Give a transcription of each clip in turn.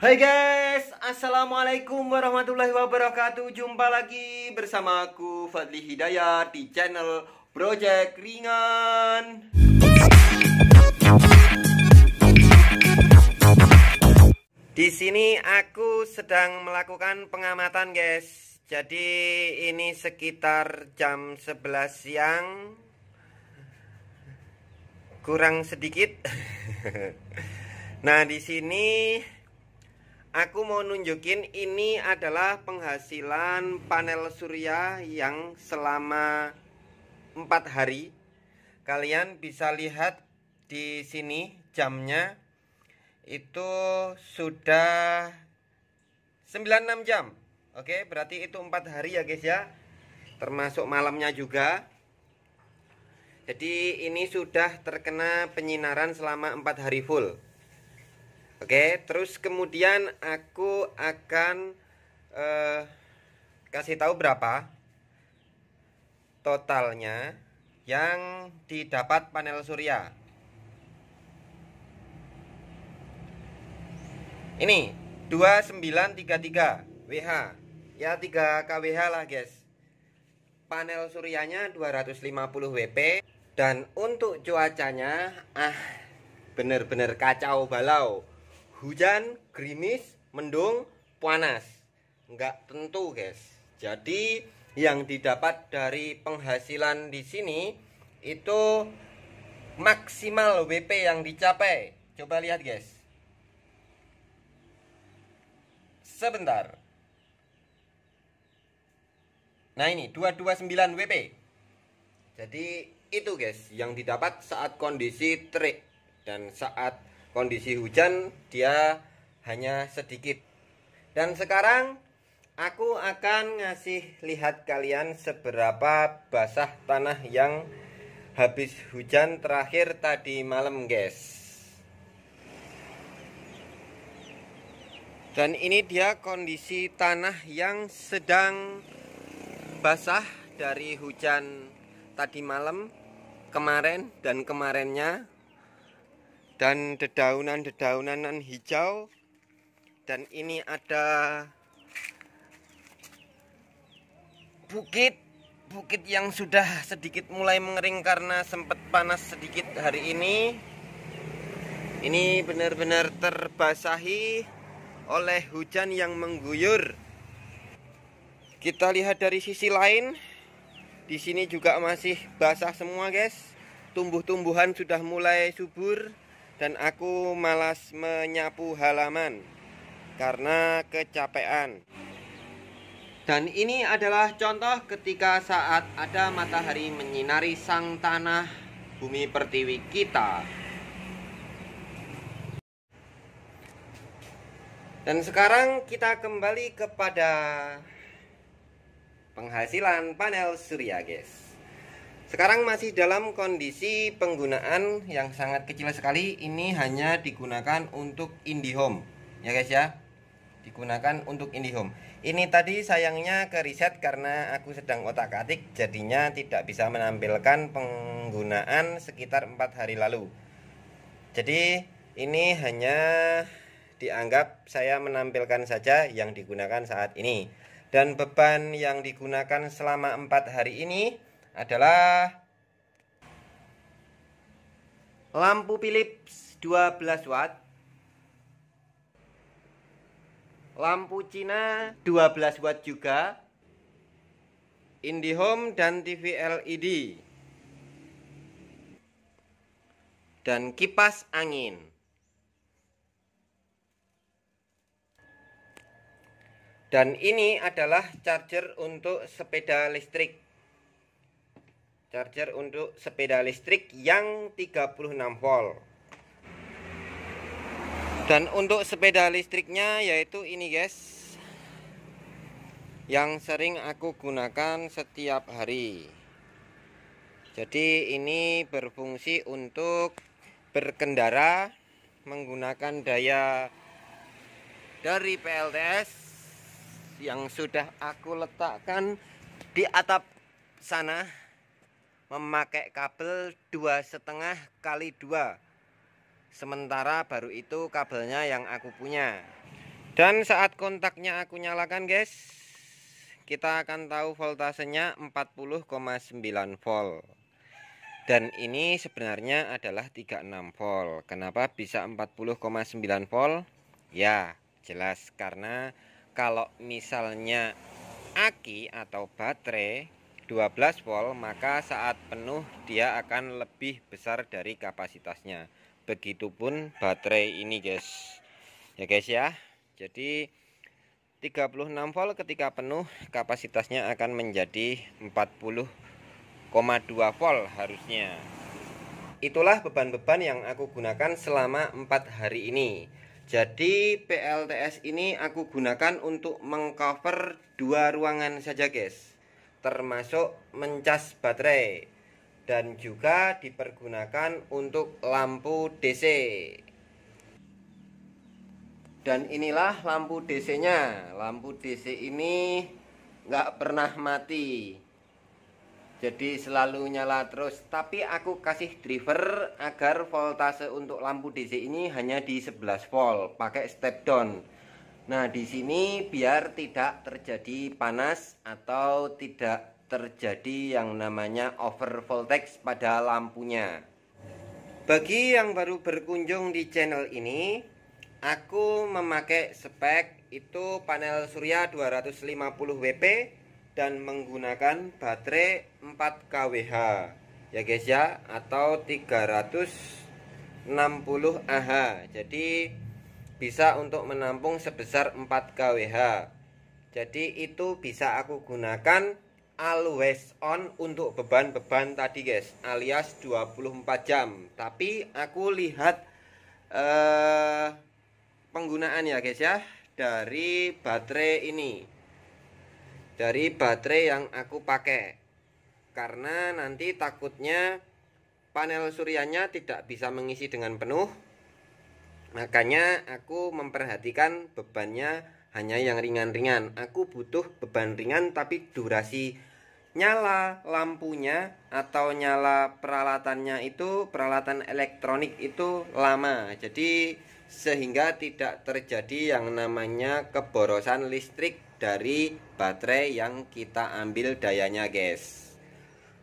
Hai guys, Assalamualaikum warahmatullahi wabarakatuh Jumpa lagi bersama aku Fadli Hidayat di channel Project Ringan Di sini aku sedang melakukan pengamatan guys Jadi ini sekitar jam 11 siang Kurang sedikit Nah di sini Aku mau nunjukin ini adalah penghasilan panel surya yang selama 4 hari. Kalian bisa lihat di sini jamnya itu sudah 96 jam. Oke, berarti itu 4 hari ya guys ya. Termasuk malamnya juga. Jadi ini sudah terkena penyinaran selama 4 hari full. Oke, terus kemudian aku akan uh, kasih tahu berapa totalnya yang didapat panel surya. Ini 2933 WH. Ya 3 kWh lah, guys. Panel suryanya 250 WP dan untuk cuacanya ah bener-bener kacau balau hujan, gerimis, mendung, panas. Enggak tentu, guys. Jadi yang didapat dari penghasilan di sini itu maksimal WP yang dicapai. Coba lihat, guys. Sebentar. Nah, ini 229 WP. Jadi itu, guys, yang didapat saat kondisi terik dan saat kondisi hujan dia hanya sedikit. Dan sekarang aku akan ngasih lihat kalian seberapa basah tanah yang habis hujan terakhir tadi malam, guys. Dan ini dia kondisi tanah yang sedang basah dari hujan tadi malam, kemarin dan kemarinnya dan dedaunan-dedaunan hijau dan ini ada bukit bukit yang sudah sedikit mulai mengering karena sempat panas sedikit hari ini ini benar-benar terbasahi oleh hujan yang mengguyur kita lihat dari sisi lain di sini juga masih basah semua guys tumbuh-tumbuhan sudah mulai subur dan aku malas menyapu halaman karena kecapean. Dan ini adalah contoh ketika saat ada matahari menyinari sang tanah bumi pertiwi kita. Dan sekarang kita kembali kepada penghasilan panel surya, guys. Sekarang masih dalam kondisi penggunaan yang sangat kecil sekali. Ini hanya digunakan untuk IndiHome, ya guys ya. Digunakan untuk IndiHome. Ini tadi sayangnya ke reset karena aku sedang otak-atik, jadinya tidak bisa menampilkan penggunaan sekitar empat hari lalu. Jadi ini hanya dianggap saya menampilkan saja yang digunakan saat ini. Dan beban yang digunakan selama empat hari ini adalah lampu Philips 12 watt lampu Cina 12 watt juga IndiHome dan TV LED dan kipas angin dan ini adalah charger untuk sepeda listrik charger untuk sepeda listrik yang 36 volt dan untuk sepeda listriknya yaitu ini guys yang sering aku gunakan setiap hari jadi ini berfungsi untuk berkendara menggunakan daya dari PLTS yang sudah aku letakkan di atap sana memakai kabel dua setengah kali dua sementara baru itu kabelnya yang aku punya dan saat kontaknya aku nyalakan guys kita akan tahu voltasenya 40,9 volt dan ini sebenarnya adalah 36 volt kenapa bisa 40,9 volt ya jelas karena kalau misalnya aki atau baterai 12 volt maka saat penuh dia akan lebih besar dari kapasitasnya begitupun baterai ini guys ya guys ya jadi 36 volt ketika penuh kapasitasnya akan menjadi 40,2 volt harusnya itulah beban-beban yang aku gunakan selama 4 hari ini jadi PLTS ini aku gunakan untuk mengcover dua ruangan saja guys termasuk mencas baterai dan juga dipergunakan untuk lampu DC dan inilah lampu DC nya lampu DC ini nggak pernah mati jadi selalu nyala terus tapi aku kasih driver agar voltase untuk lampu DC ini hanya di 11 volt pakai step down Nah, di sini biar tidak terjadi panas atau tidak terjadi yang namanya over voltage pada lampunya. Bagi yang baru berkunjung di channel ini, aku memakai spek itu panel surya 250 WP dan menggunakan baterai 4 kWh ya guys ya atau 360 Ah. Jadi bisa untuk menampung sebesar 4 kWh jadi itu bisa aku gunakan always on untuk beban-beban tadi guys alias 24 jam tapi aku lihat eh, penggunaan ya guys ya dari baterai ini dari baterai yang aku pakai karena nanti takutnya panel surianya tidak bisa mengisi dengan penuh Makanya aku memperhatikan bebannya hanya yang ringan-ringan. Aku butuh beban ringan tapi durasi nyala lampunya atau nyala peralatannya itu peralatan elektronik itu lama. Jadi sehingga tidak terjadi yang namanya keborosan listrik dari baterai yang kita ambil dayanya, guys.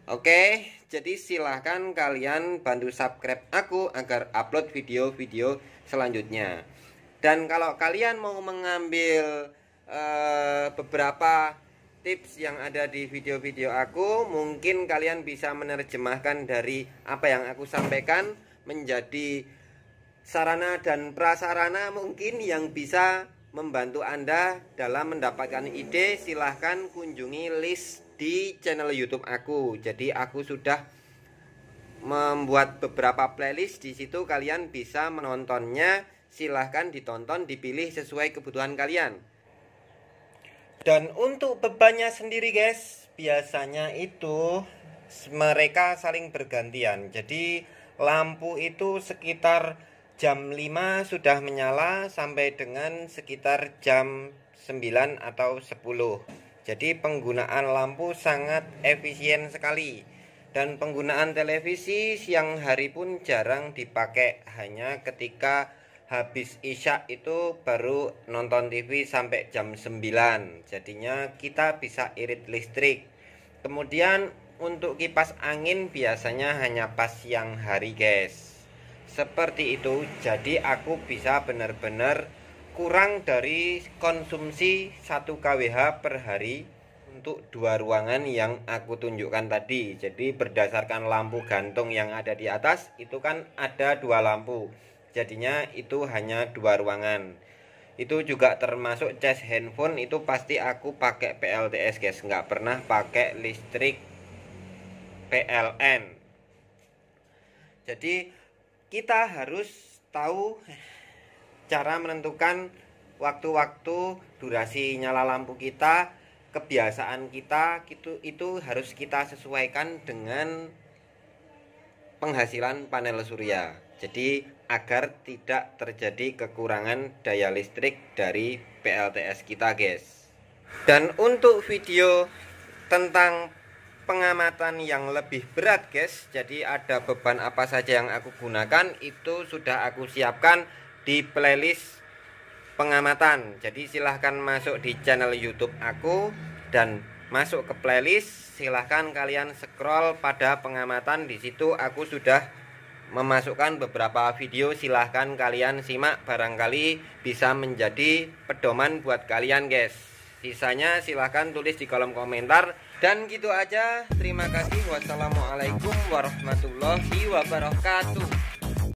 Oke. Okay. Jadi silahkan kalian bantu subscribe aku agar upload video-video selanjutnya. Dan kalau kalian mau mengambil uh, beberapa tips yang ada di video-video aku, mungkin kalian bisa menerjemahkan dari apa yang aku sampaikan menjadi sarana dan prasarana mungkin yang bisa membantu Anda dalam mendapatkan ide. Silahkan kunjungi list di channel YouTube aku. Jadi aku sudah membuat beberapa playlist di situ kalian bisa menontonnya. Silahkan ditonton, dipilih sesuai kebutuhan kalian. Dan untuk bebannya sendiri guys, biasanya itu mereka saling bergantian. Jadi lampu itu sekitar jam 5 sudah menyala sampai dengan sekitar jam 9 atau 10. Jadi penggunaan lampu sangat efisien sekali dan penggunaan televisi siang hari pun jarang dipakai hanya ketika habis isya itu baru nonton TV sampai jam 9 jadinya kita bisa irit listrik kemudian untuk kipas angin biasanya hanya pas siang hari guys seperti itu jadi aku bisa benar-benar kurang dari konsumsi 1 kWh per hari untuk dua ruangan yang aku tunjukkan tadi. Jadi berdasarkan lampu gantung yang ada di atas itu kan ada dua lampu. Jadinya itu hanya dua ruangan. Itu juga termasuk cas handphone itu pasti aku pakai PLTS guys, nggak pernah pakai listrik PLN. Jadi kita harus tahu cara menentukan waktu-waktu durasi nyala lampu kita kebiasaan kita itu itu harus kita sesuaikan dengan penghasilan panel surya jadi agar tidak terjadi kekurangan daya listrik dari PLTS kita guys dan untuk video tentang pengamatan yang lebih berat guys jadi ada beban apa saja yang aku gunakan itu sudah aku siapkan di playlist pengamatan jadi silahkan masuk di channel youtube aku dan masuk ke playlist silahkan kalian scroll pada pengamatan di situ aku sudah memasukkan beberapa video silahkan kalian simak barangkali bisa menjadi pedoman buat kalian guys sisanya silahkan tulis di kolom komentar dan gitu aja terima kasih wassalamualaikum warahmatullahi wabarakatuh